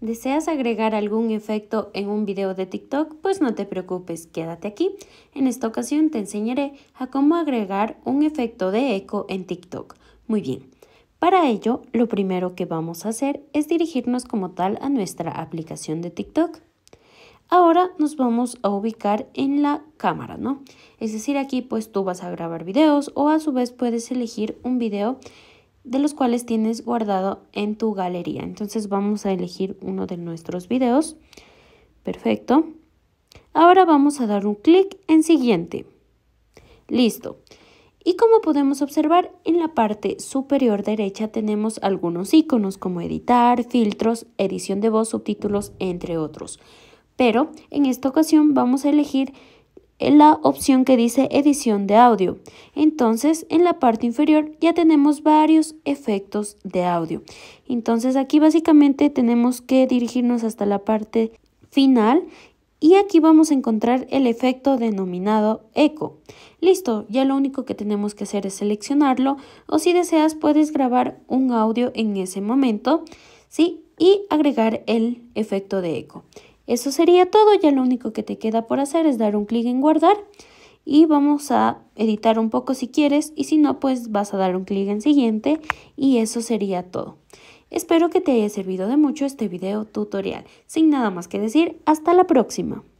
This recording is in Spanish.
¿Deseas agregar algún efecto en un video de TikTok? Pues no te preocupes, quédate aquí. En esta ocasión te enseñaré a cómo agregar un efecto de eco en TikTok. Muy bien. Para ello, lo primero que vamos a hacer es dirigirnos como tal a nuestra aplicación de TikTok. Ahora nos vamos a ubicar en la cámara, ¿no? Es decir, aquí pues tú vas a grabar videos o a su vez puedes elegir un video de los cuales tienes guardado en tu galería. Entonces vamos a elegir uno de nuestros videos. Perfecto. Ahora vamos a dar un clic en siguiente. Listo. Y como podemos observar, en la parte superior derecha tenemos algunos iconos como editar, filtros, edición de voz, subtítulos, entre otros. Pero en esta ocasión vamos a elegir en la opción que dice edición de audio. Entonces en la parte inferior ya tenemos varios efectos de audio. Entonces aquí básicamente tenemos que dirigirnos hasta la parte final y aquí vamos a encontrar el efecto denominado eco. Listo, ya lo único que tenemos que hacer es seleccionarlo o si deseas puedes grabar un audio en ese momento ¿sí? y agregar el efecto de eco. Eso sería todo, ya lo único que te queda por hacer es dar un clic en guardar y vamos a editar un poco si quieres y si no pues vas a dar un clic en siguiente y eso sería todo. Espero que te haya servido de mucho este video tutorial. Sin nada más que decir, hasta la próxima.